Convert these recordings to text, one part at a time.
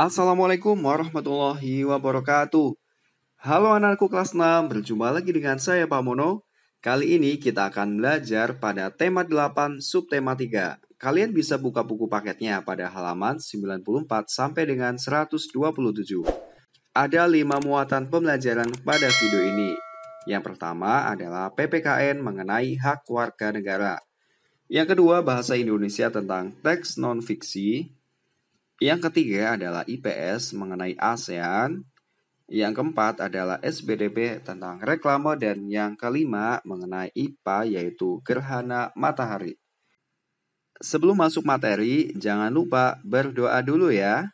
Assalamualaikum warahmatullahi wabarakatuh. Halo anakku kelas 6, berjumpa lagi dengan saya Pak Mono. Kali ini kita akan belajar pada tema 8 subtema 3. Kalian bisa buka buku paketnya pada halaman 94 sampai dengan 127. Ada 5 muatan pembelajaran pada video ini. Yang pertama adalah PPKN mengenai hak warga negara. Yang kedua bahasa Indonesia tentang teks non-fiksi, yang ketiga adalah IPS mengenai ASEAN. Yang keempat adalah SBDP tentang reklama dan yang kelima mengenai IPA yaitu gerhana matahari. Sebelum masuk materi, jangan lupa berdoa dulu ya.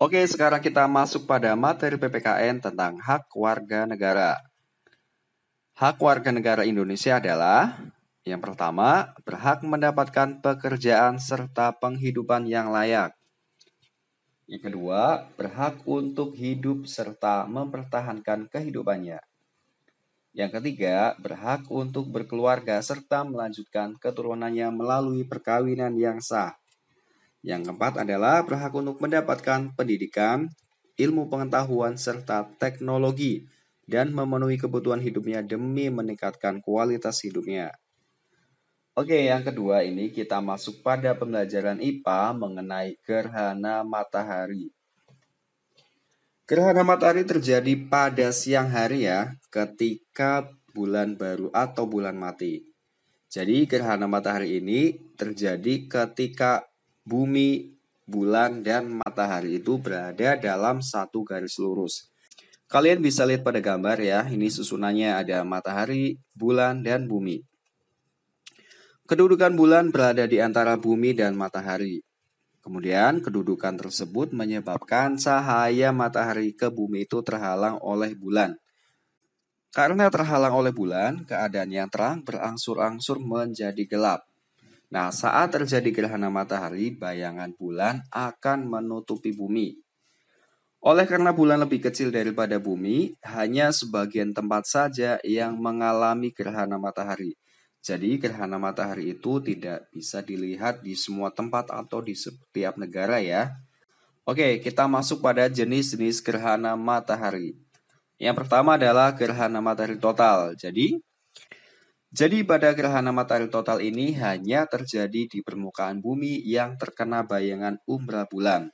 Oke, sekarang kita masuk pada materi PPKN tentang hak warga negara. Hak warga negara Indonesia adalah yang pertama, berhak mendapatkan pekerjaan serta penghidupan yang layak. Yang kedua, berhak untuk hidup serta mempertahankan kehidupannya. Yang ketiga, berhak untuk berkeluarga serta melanjutkan keturunannya melalui perkawinan yang sah. Yang keempat adalah berhak untuk mendapatkan pendidikan, ilmu pengetahuan, serta teknologi, dan memenuhi kebutuhan hidupnya demi meningkatkan kualitas hidupnya. Oke, yang kedua ini kita masuk pada pembelajaran IPA mengenai gerhana matahari. Gerhana matahari terjadi pada siang hari ya, ketika bulan baru atau bulan mati. Jadi gerhana matahari ini terjadi ketika bumi, bulan, dan matahari itu berada dalam satu garis lurus. Kalian bisa lihat pada gambar ya, ini susunannya ada matahari, bulan, dan bumi. Kedudukan bulan berada di antara bumi dan matahari. Kemudian, kedudukan tersebut menyebabkan cahaya matahari ke bumi itu terhalang oleh bulan. Karena terhalang oleh bulan, keadaan yang terang berangsur-angsur menjadi gelap. Nah, saat terjadi gerhana matahari, bayangan bulan akan menutupi bumi. Oleh karena bulan lebih kecil daripada bumi, hanya sebagian tempat saja yang mengalami gerhana matahari jadi gerhana matahari itu tidak bisa dilihat di semua tempat atau di setiap negara ya. Oke, kita masuk pada jenis-jenis gerhana matahari. Yang pertama adalah gerhana matahari total. Jadi jadi pada gerhana matahari total ini hanya terjadi di permukaan bumi yang terkena bayangan umbra bulan.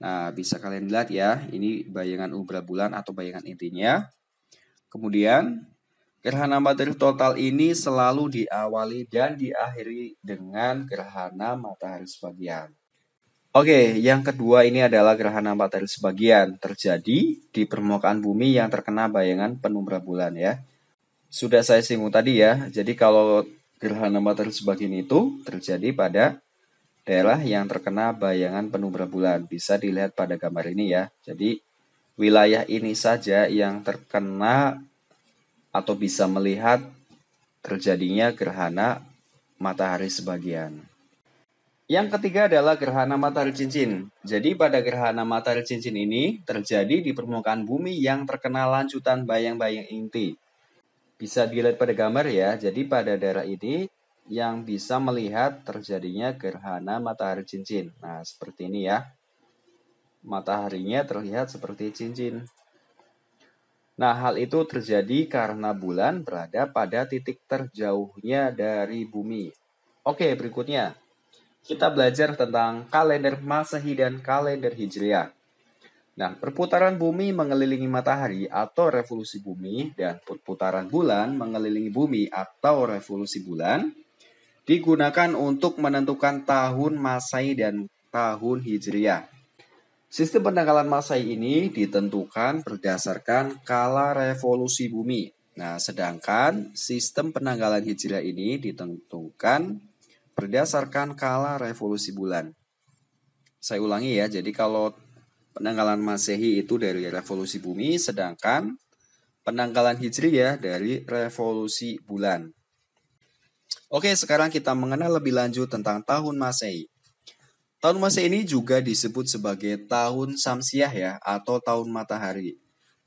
Nah, bisa kalian lihat ya, ini bayangan umbra bulan atau bayangan intinya. Kemudian Gerhana matahari total ini selalu diawali dan diakhiri dengan gerhana matahari sebagian. Oke, yang kedua ini adalah gerhana matahari sebagian terjadi di permukaan bumi yang terkena bayangan penumbra bulan ya. Sudah saya singgung tadi ya. Jadi kalau gerhana matahari sebagian itu terjadi pada daerah yang terkena bayangan penumbra bulan. Bisa dilihat pada gambar ini ya. Jadi wilayah ini saja yang terkena atau bisa melihat terjadinya gerhana matahari sebagian. Yang ketiga adalah gerhana matahari cincin. Jadi pada gerhana matahari cincin ini terjadi di permukaan bumi yang terkena lanjutan bayang-bayang inti. Bisa dilihat pada gambar ya. Jadi pada daerah ini yang bisa melihat terjadinya gerhana matahari cincin. Nah, seperti ini ya. Mataharinya terlihat seperti cincin. Nah, hal itu terjadi karena bulan berada pada titik terjauhnya dari bumi. Oke, berikutnya kita belajar tentang kalender Masehi dan kalender Hijriah. Nah, perputaran bumi mengelilingi matahari atau revolusi bumi dan perputaran bulan mengelilingi bumi atau revolusi bulan digunakan untuk menentukan tahun Masehi dan tahun Hijriah. Sistem penanggalan Masai ini ditentukan berdasarkan kala revolusi bumi. Nah, sedangkan sistem penanggalan hijriah ini ditentukan berdasarkan kala revolusi bulan. Saya ulangi ya, jadi kalau penanggalan Masehi itu dari revolusi bumi, sedangkan penanggalan hijriah dari revolusi bulan. Oke, sekarang kita mengenal lebih lanjut tentang tahun Masehi. Tahun Masehi ini juga disebut sebagai tahun Samsiah ya atau tahun matahari.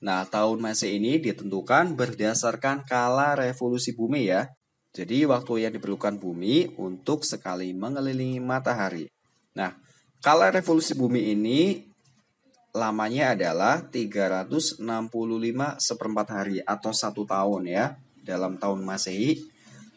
Nah, tahun Masehi ini ditentukan berdasarkan kala revolusi bumi ya. Jadi waktu yang diperlukan bumi untuk sekali mengelilingi matahari. Nah, kala revolusi bumi ini lamanya adalah 365 seperempat hari atau satu tahun ya dalam tahun Masehi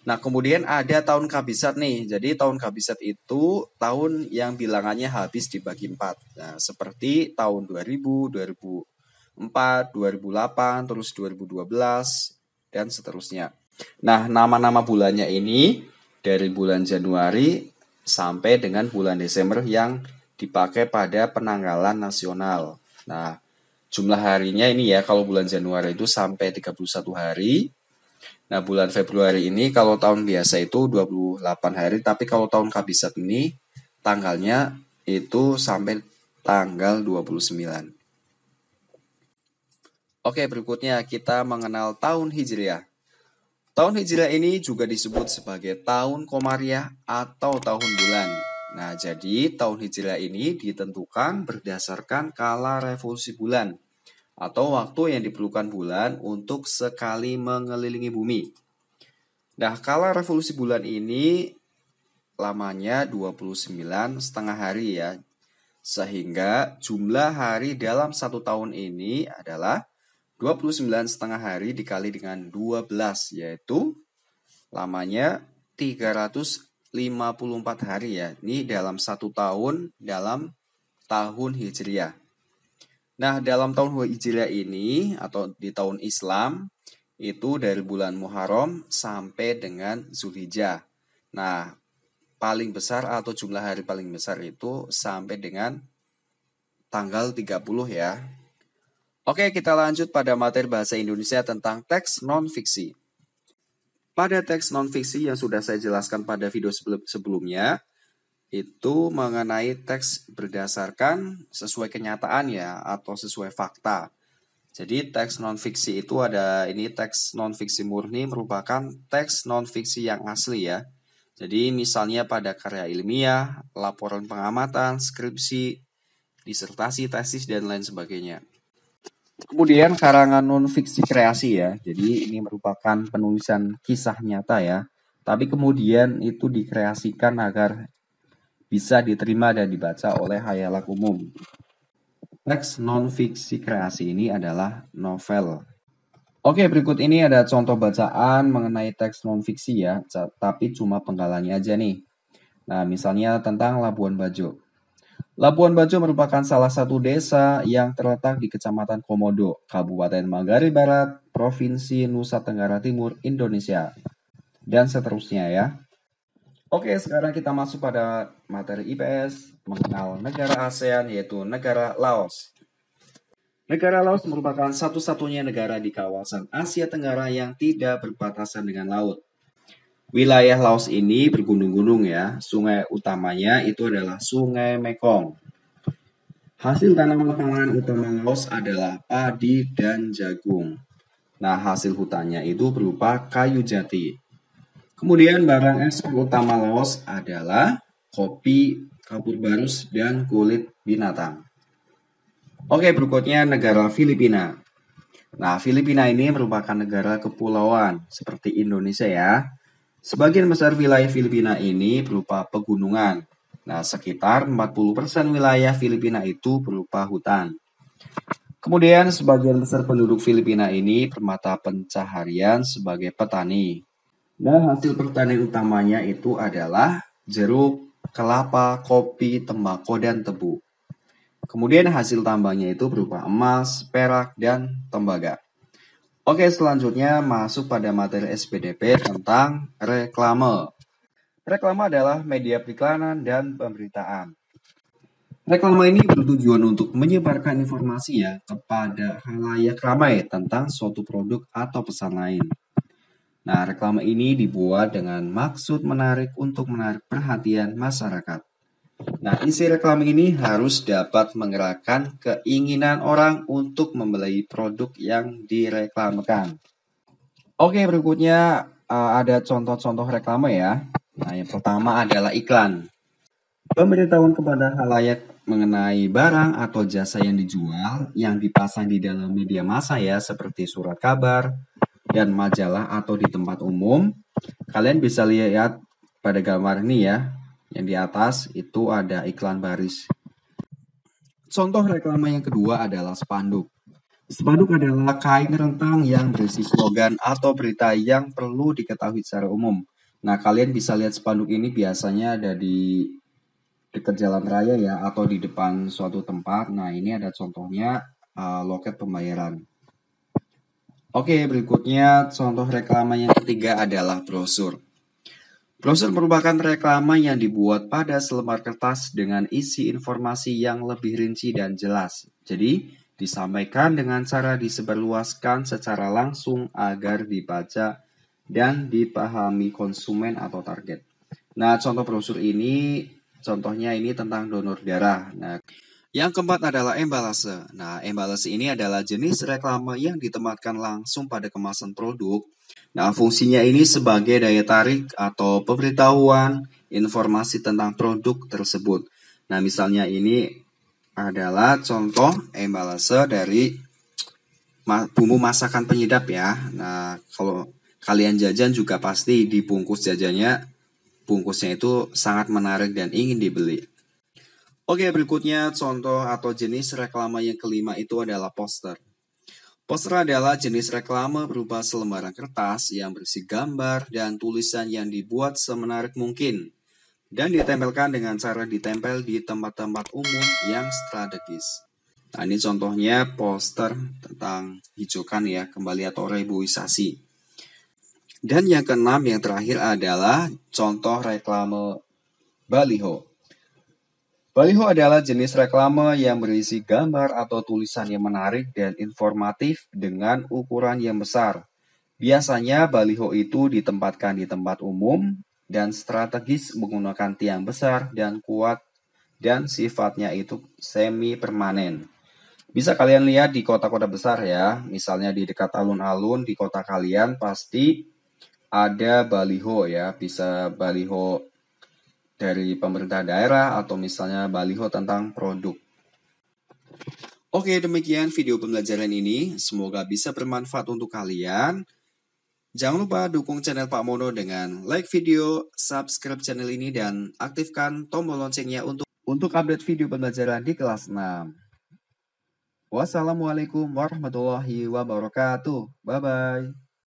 Nah, kemudian ada tahun kabisat nih. Jadi tahun kabisat itu tahun yang bilangannya habis dibagi 4. Nah, seperti tahun 2000, 2004, 2008, terus 2012 dan seterusnya. Nah, nama-nama bulannya ini dari bulan Januari sampai dengan bulan Desember yang dipakai pada penanggalan nasional. Nah, jumlah harinya ini ya kalau bulan Januari itu sampai 31 hari, Nah, bulan Februari ini kalau tahun biasa itu 28 hari, tapi kalau tahun kabisat ini tanggalnya itu sampai tanggal 29. Oke, berikutnya kita mengenal tahun Hijriah. Tahun Hijriah ini juga disebut sebagai tahun Komariah atau tahun bulan. Nah, jadi tahun Hijriah ini ditentukan berdasarkan kala revolusi bulan atau waktu yang diperlukan bulan untuk sekali mengelilingi bumi. Nah, kala revolusi bulan ini lamanya 29 setengah hari ya. Sehingga jumlah hari dalam satu tahun ini adalah 29 setengah hari dikali dengan 12 yaitu lamanya 354 hari ya. Ini dalam satu tahun dalam tahun Hijriah. Nah, dalam tahun Hijriah ini atau di tahun Islam itu dari bulan Muharram sampai dengan Zulhijjah. Nah, paling besar atau jumlah hari paling besar itu sampai dengan tanggal 30 ya. Oke, kita lanjut pada materi bahasa Indonesia tentang teks non-fiksi. Pada teks non-fiksi yang sudah saya jelaskan pada video sebelumnya, itu mengenai teks berdasarkan sesuai kenyataan ya atau sesuai fakta. Jadi teks non fiksi itu ada ini teks non fiksi murni merupakan teks non fiksi yang asli ya. Jadi misalnya pada karya ilmiah, laporan pengamatan, skripsi, disertasi, tesis dan lain sebagainya. Kemudian karangan non fiksi kreasi ya. Jadi ini merupakan penulisan kisah nyata ya. Tapi kemudian itu dikreasikan agar bisa diterima dan dibaca oleh hayalak umum. Teks non-fiksi kreasi ini adalah novel. Oke, berikut ini ada contoh bacaan mengenai teks non-fiksi ya, tapi cuma penggalannya aja nih. Nah, misalnya tentang Labuan Bajo. Labuan Bajo merupakan salah satu desa yang terletak di Kecamatan Komodo, Kabupaten Manggarai Barat, Provinsi Nusa Tenggara Timur, Indonesia. Dan seterusnya ya. Oke, sekarang kita masuk pada materi IPS mengenal negara ASEAN yaitu negara Laos. Negara Laos merupakan satu-satunya negara di kawasan Asia Tenggara yang tidak berbatasan dengan laut. Wilayah Laos ini bergunung-gunung ya. Sungai utamanya itu adalah Sungai Mekong. Hasil tanaman pangan utama Laos adalah padi dan jagung. Nah, hasil hutannya itu berupa kayu jati. Kemudian barang ekspor utama Laos adalah kopi, kapur barus, dan kulit binatang. Oke, berikutnya negara Filipina. Nah, Filipina ini merupakan negara kepulauan seperti Indonesia ya. Sebagian besar wilayah Filipina ini berupa pegunungan. Nah, sekitar 40% wilayah Filipina itu berupa hutan. Kemudian, sebagian besar penduduk Filipina ini bermata pencaharian sebagai petani. Dan hasil pertanian utamanya itu adalah jeruk, kelapa, kopi, tembakau, dan tebu. Kemudian hasil tambangnya itu berupa emas, perak, dan tembaga. Oke, selanjutnya masuk pada materi SPDP tentang reklame. Reklame adalah media periklanan dan pemberitaan. Reklame ini bertujuan untuk menyebarkan informasi ya kepada halayak ramai tentang suatu produk atau pesan lain. Nah, reklame ini dibuat dengan maksud menarik untuk menarik perhatian masyarakat. Nah, isi reklama ini harus dapat menggerakkan keinginan orang untuk membeli produk yang direklamakan. Oke, berikutnya eh, ada contoh-contoh reklame ya. Nah, yang pertama adalah iklan. Pemberitahuan kepada halayak mengenai barang atau jasa yang dijual yang dipasang di dalam media massa ya, seperti surat kabar, dan majalah atau di tempat umum. Kalian bisa lihat pada gambar ini ya, yang di atas itu ada iklan baris. Contoh reklama yang kedua adalah spanduk. Spanduk adalah kain rentang yang berisi slogan atau berita yang perlu diketahui secara umum. Nah, kalian bisa lihat spanduk ini biasanya ada di dekat jalan raya ya atau di depan suatu tempat. Nah, ini ada contohnya uh, loket pembayaran. Oke, berikutnya contoh reklama yang ketiga adalah brosur. Brosur merupakan reklama yang dibuat pada selembar kertas dengan isi informasi yang lebih rinci dan jelas. Jadi, disampaikan dengan cara disebarluaskan secara langsung agar dibaca dan dipahami konsumen atau target. Nah, contoh brosur ini, contohnya ini tentang donor darah. Nah, yang keempat adalah embalase. Nah, embalase ini adalah jenis reklame yang ditempatkan langsung pada kemasan produk. Nah, fungsinya ini sebagai daya tarik atau pemberitahuan informasi tentang produk tersebut. Nah, misalnya ini adalah contoh embalase dari bumbu masakan penyedap ya. Nah, kalau kalian jajan juga pasti dibungkus jajannya, bungkusnya itu sangat menarik dan ingin dibeli. Oke, berikutnya contoh atau jenis reklama yang kelima itu adalah poster. Poster adalah jenis reklama berupa selembaran kertas yang berisi gambar dan tulisan yang dibuat semenarik mungkin dan ditempelkan dengan cara ditempel di tempat-tempat umum yang strategis. Nah, ini contohnya poster tentang hijaukan ya, kembali atau reboisasi. Dan yang keenam, yang terakhir adalah contoh reklame baliho. Baliho adalah jenis reklame yang berisi gambar atau tulisan yang menarik dan informatif dengan ukuran yang besar. Biasanya baliho itu ditempatkan di tempat umum dan strategis menggunakan tiang besar dan kuat dan sifatnya itu semi permanen. Bisa kalian lihat di kota-kota besar ya, misalnya di dekat alun-alun di kota kalian pasti ada baliho ya, bisa baliho dari pemerintah daerah atau misalnya baliho tentang produk. Oke, demikian video pembelajaran ini. Semoga bisa bermanfaat untuk kalian. Jangan lupa dukung channel Pak Mono dengan like video, subscribe channel ini, dan aktifkan tombol loncengnya untuk untuk update video pembelajaran di kelas 6. Wassalamualaikum warahmatullahi wabarakatuh. Bye-bye.